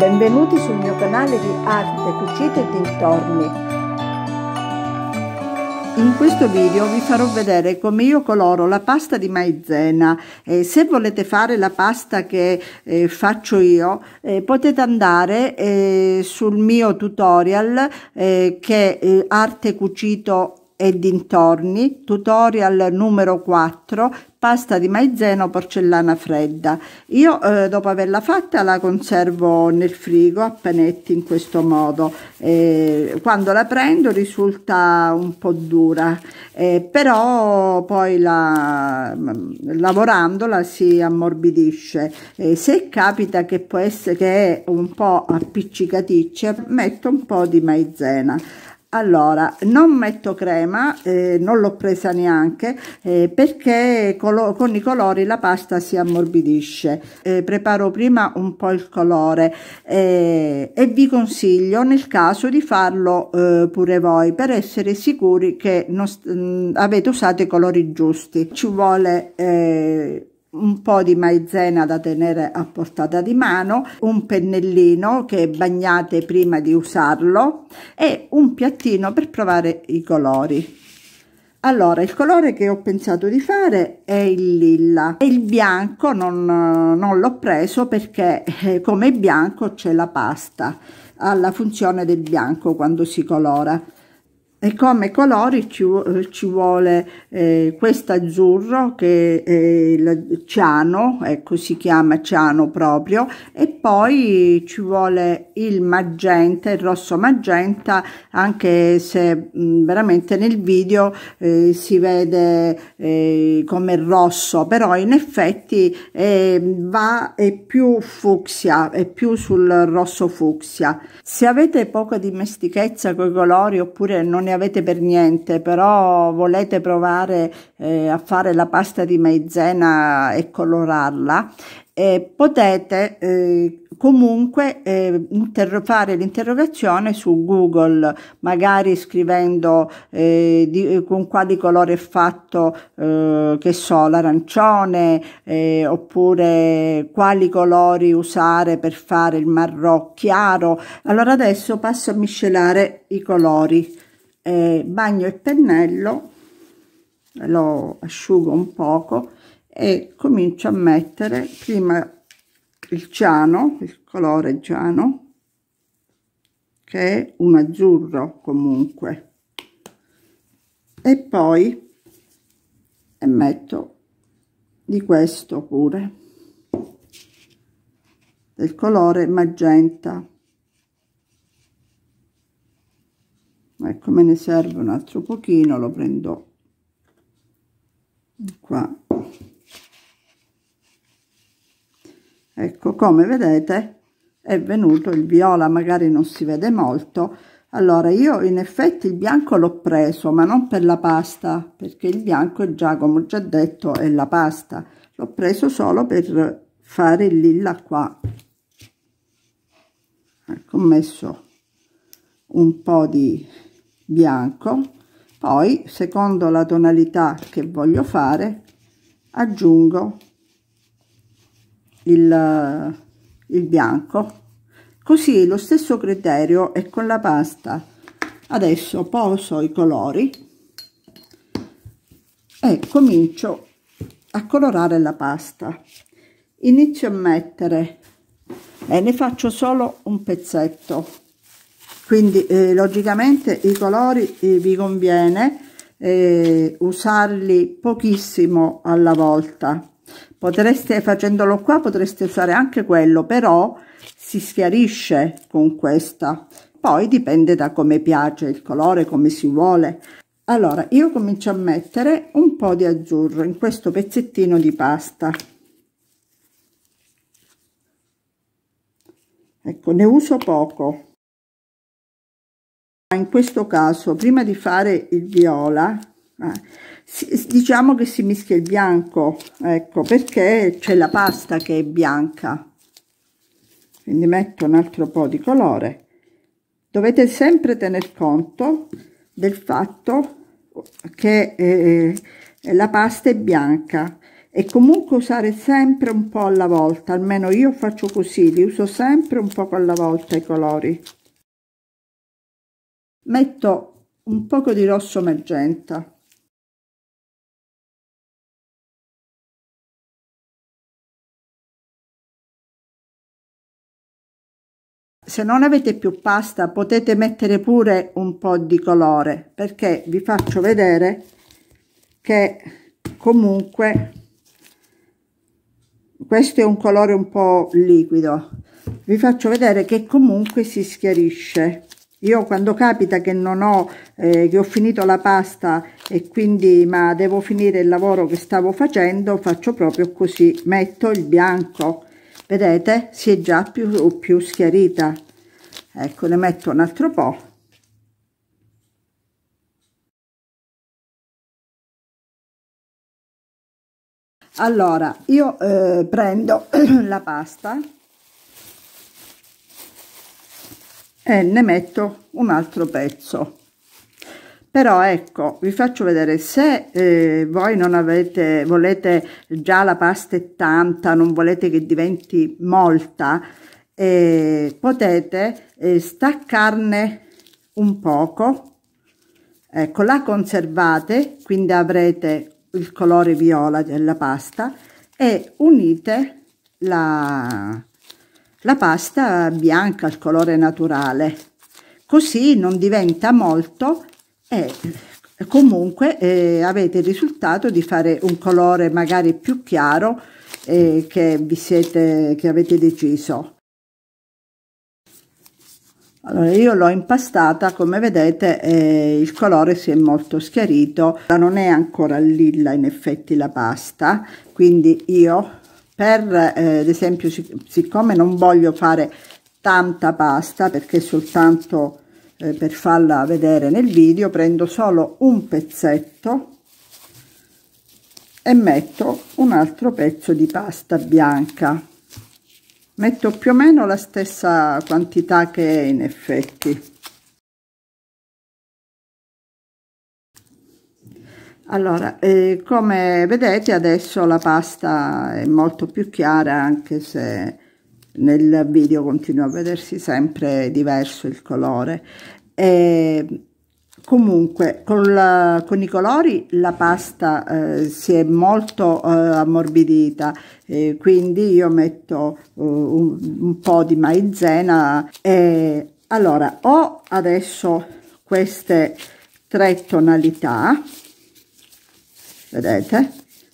Benvenuti sul mio canale di Arte, Cucite e Dintorni. In questo video vi farò vedere come io coloro la pasta di maizena. Eh, se volete fare la pasta che eh, faccio io eh, potete andare eh, sul mio tutorial eh, che eh, arte cucito e dintorni, tutorial numero 4, pasta di maizena porcellana fredda. Io eh, dopo averla fatta la conservo nel frigo a panetti in questo modo. Eh, quando la prendo risulta un po' dura, eh, però poi la, mm, lavorandola si ammorbidisce. se capita che può essere che è un po' appiccicaticcia, metto un po' di maizena allora non metto crema eh, non l'ho presa neanche eh, perché con i colori la pasta si ammorbidisce eh, preparo prima un po' il colore eh, e vi consiglio nel caso di farlo eh, pure voi per essere sicuri che non, mm, avete usato i colori giusti ci vuole eh, un po' di maizena da tenere a portata di mano, un pennellino che bagnate prima di usarlo e un piattino per provare i colori. Allora, il colore che ho pensato di fare è il lilla e il bianco non, non l'ho preso perché eh, come bianco c'è la pasta, ha la funzione del bianco quando si colora e come colori ci, eh, ci vuole eh, questo azzurro che è il ciano, ecco si chiama ciano proprio, e poi ci vuole il magenta, il rosso magenta, anche se mh, mm, veramente nel video eh, si vede eh, come rosso, però in effetti eh, va è più fucsia, è più sul rosso fucsia. Se avete poca dimestichezza con i colori oppure non è ne avete per niente, però volete provare eh, a fare la pasta di maizena e colorarla, eh, potete eh, comunque eh, fare l'interrogazione su Google, magari scrivendo eh, di, eh, con quali colori è fatto, eh, che so, l'arancione, oppure quali colori usare per fare il marrò chiaro. Allora adesso passo a miscelare i colori eh, bagno il pennello lo asciugo un poco e comincio a mettere prima il giano il colore giano che è un azzurro comunque e poi e metto di questo pure del colore magenta ecco me ne serve un altro pochino lo prendo qua ecco come vedete è venuto il viola magari non si vede molto allora io in effetti il bianco l'ho preso ma non per la pasta perché il bianco è già come ho già detto è la pasta l'ho preso solo per fare il lilla qua ecco ho messo un po di bianco poi secondo la tonalità che voglio fare aggiungo il, il bianco così lo stesso criterio è con la pasta adesso poso i colori e comincio a colorare la pasta inizio a mettere e ne faccio solo un pezzetto quindi eh, logicamente i colori eh, vi conviene eh, usarli pochissimo alla volta potreste facendolo qua potreste usare anche quello però si schiarisce con questa poi dipende da come piace il colore come si vuole allora io comincio a mettere un po di azzurro in questo pezzettino di pasta ecco ne uso poco in questo caso prima di fare il viola eh, diciamo che si mischia il bianco ecco perché c'è la pasta che è bianca quindi metto un altro po di colore dovete sempre tener conto del fatto che eh, la pasta è bianca e comunque usare sempre un po' alla volta almeno io faccio così li uso sempre un poco alla volta i colori Metto un poco di rosso magenta. se non avete più pasta potete mettere pure un po' di colore perché vi faccio vedere che comunque questo è un colore un po' liquido vi faccio vedere che comunque si schiarisce io quando capita che non ho eh, che ho finito la pasta e quindi ma devo finire il lavoro che stavo facendo faccio proprio così metto il bianco vedete si è già più, più schiarita ecco ne metto un altro po allora io eh, prendo la pasta e ne metto un altro pezzo però ecco vi faccio vedere se eh, voi non avete volete già la pasta è tanta non volete che diventi molta eh, potete eh, staccarne un poco ecco la conservate quindi avrete il colore viola della pasta e unite la la pasta bianca al colore naturale, così non diventa molto e eh, comunque eh, avete il risultato di fare un colore magari più chiaro eh, che, vi siete, che avete deciso. Allora io l'ho impastata, come vedete eh, il colore si è molto schiarito, non è ancora lilla in effetti la pasta, quindi io per eh, ad esempio siccome non voglio fare tanta pasta perché soltanto eh, per farla vedere nel video prendo solo un pezzetto e metto un altro pezzo di pasta bianca metto più o meno la stessa quantità che è in effetti Allora, eh, come vedete adesso la pasta è molto più chiara anche se nel video continua a vedersi sempre diverso il colore. E comunque con, la, con, i colori la pasta eh, si è molto eh, ammorbidita eh, quindi io metto eh, un, un, po' di maizena e allora ho adesso queste tre tonalità vedete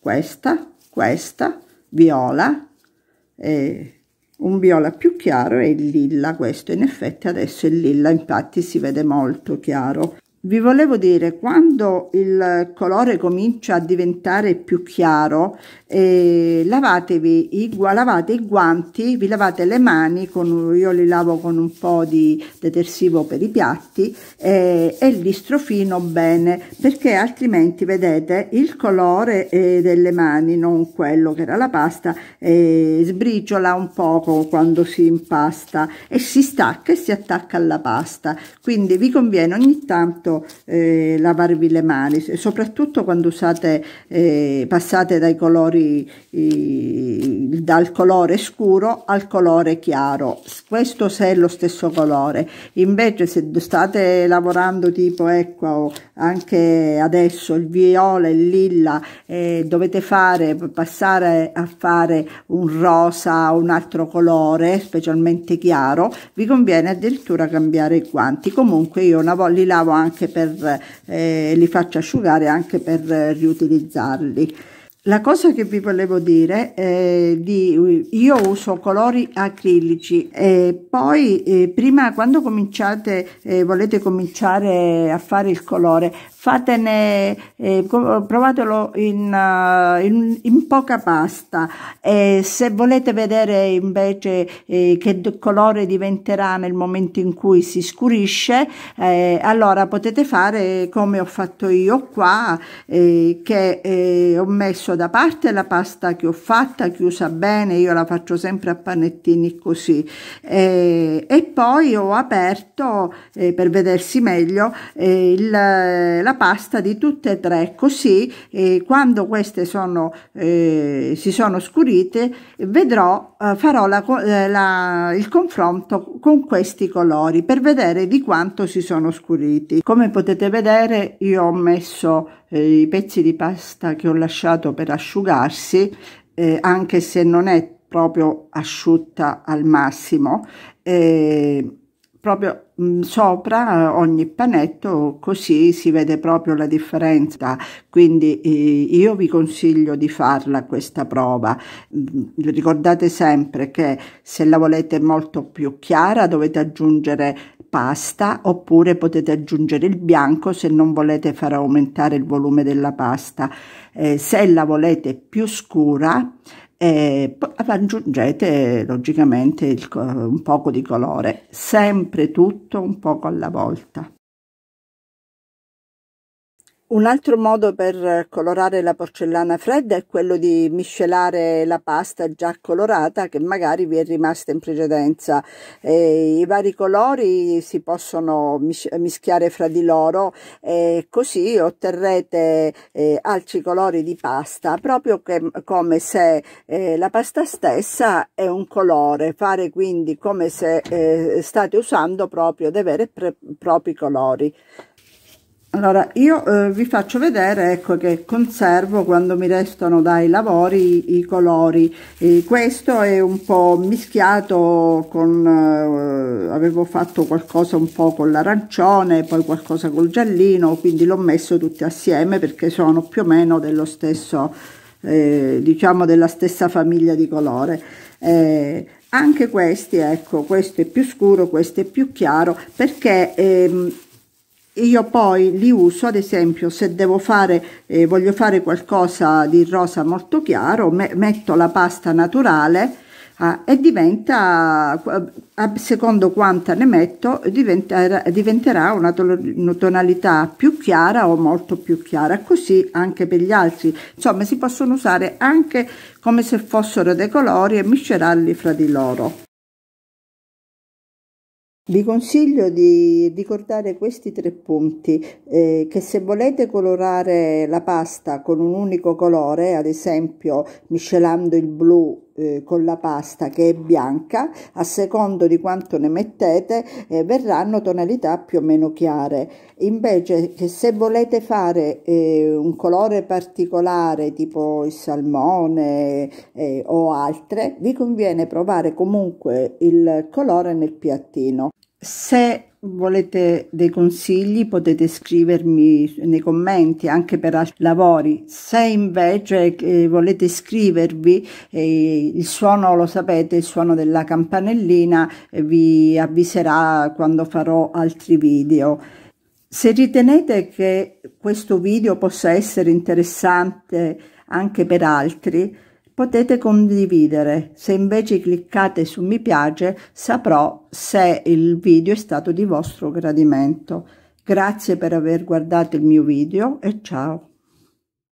questa questa viola e un viola più chiaro e il lilla questo in effetti adesso è lilla infatti si vede molto chiaro vi volevo dire, quando il colore comincia a diventare più chiaro, eh, lavatevi i, lavate i guanti, vi lavate le mani, con, io li lavo con un po' di detersivo per i piatti eh, e li strofino bene, perché altrimenti, vedete, il colore eh, delle mani, non quello che era la pasta, eh, sbriciola un poco quando si impasta e si stacca e si attacca alla pasta. Quindi vi conviene ogni tanto fatto eh, lavarvi le mani, soprattutto quando usate, eh, passate dai colori, eh, dal colore scuro al colore chiaro, questo se è lo stesso colore, invece se state lavorando tipo ecco anche adesso il viola, il lilla, eh, dovete fare, passare a fare un rosa o un altro colore, specialmente chiaro, vi conviene addirittura cambiare i guanti, comunque io li lavo anche anche per eh, li faccio asciugare anche per riutilizzarli la cosa che vi volevo dire è di io uso colori acrilici e poi eh, prima quando cominciate eh, volete cominciare a fare il colore fatene eh, provatelo in, uh, in, in, poca pasta e se volete vedere invece eh, che colore diventerà nel momento in cui si scurisce eh, allora potete fare come ho fatto io qua che ho messo lascio da parte la pasta che ho fatta chiusa bene io la faccio sempre a panettini così eh, e poi ho aperto eh, per vedersi meglio eh, il, eh, la pasta di tutte e tre così eh, quando queste sono eh, si sono scurite vedrò farò la, la, il confronto con questi colori per vedere di quanto si sono scuriti come potete vedere io ho messo eh, i pezzi di pasta che ho lasciato per asciugarsi, eh, anche se non è proprio asciutta al massimo, eh, proprio mh, mm, sopra eh, ogni panetto così si vede proprio la differenza quindi eh, io vi consiglio di farla questa prova mh, mm, ricordate sempre che se la volete molto più chiara dovete aggiungere pasta oppure potete aggiungere il bianco se non volete far aumentare il volume della pasta. Eh, se la volete più scura eh, aggiungete logicamente il, un poco di colore, sempre tutto un poco alla volta. Un altro modo per colorare la porcellana fredda è quello di miscelare la pasta già colorata che magari vi è rimasta in precedenza. E I vari colori si possono mischiare fra di loro e così otterrete eh, altri colori di pasta, proprio che, come se eh, la pasta stessa è un colore, fare quindi come se eh, state usando proprio dei veri e propri colori. Allora, io eh, vi faccio vedere, ecco, che conservo quando mi restano dai lavori i colori. E questo è un po' mischiato con... Eh, avevo fatto qualcosa un po' con l'arancione, poi qualcosa col giallino, quindi l'ho messo tutti assieme perché sono più o meno dello stesso, eh, diciamo, della stessa famiglia di colore eh, anche questi ecco questo è più scuro questo è più chiaro perché ehm, io poi li uso ad esempio se devo fare eh, voglio fare qualcosa di rosa molto chiaro me metto la pasta naturale ah, e diventa secondo quanta ne metto diventerà, diventerà una, una tonalità più chiara o molto più chiara così anche per gli altri insomma si possono usare anche come se fossero dei colori e miscelarli fra di loro vi consiglio di ricordare questi tre punti eh, che se volete colorare la pasta con un unico colore, ad esempio miscelando il blu eh, con la pasta che è bianca, a secondo di quanto ne mettete eh, verranno tonalità più o meno chiare. Invece se volete fare eh, un colore particolare tipo il salmone eh, o altre, vi conviene provare comunque il colore nel piattino. Se volete dei consigli potete scrivermi nei commenti anche per lavori se invece eh, volete iscrivervi eh, il suono lo sapete il suono della campanellina eh, vi avviserà quando farò altri video se ritenete che questo video possa essere interessante anche per altri Potete condividere, se invece cliccate su mi piace saprò se il video è stato di vostro gradimento. Grazie per aver guardato il mio video e ciao!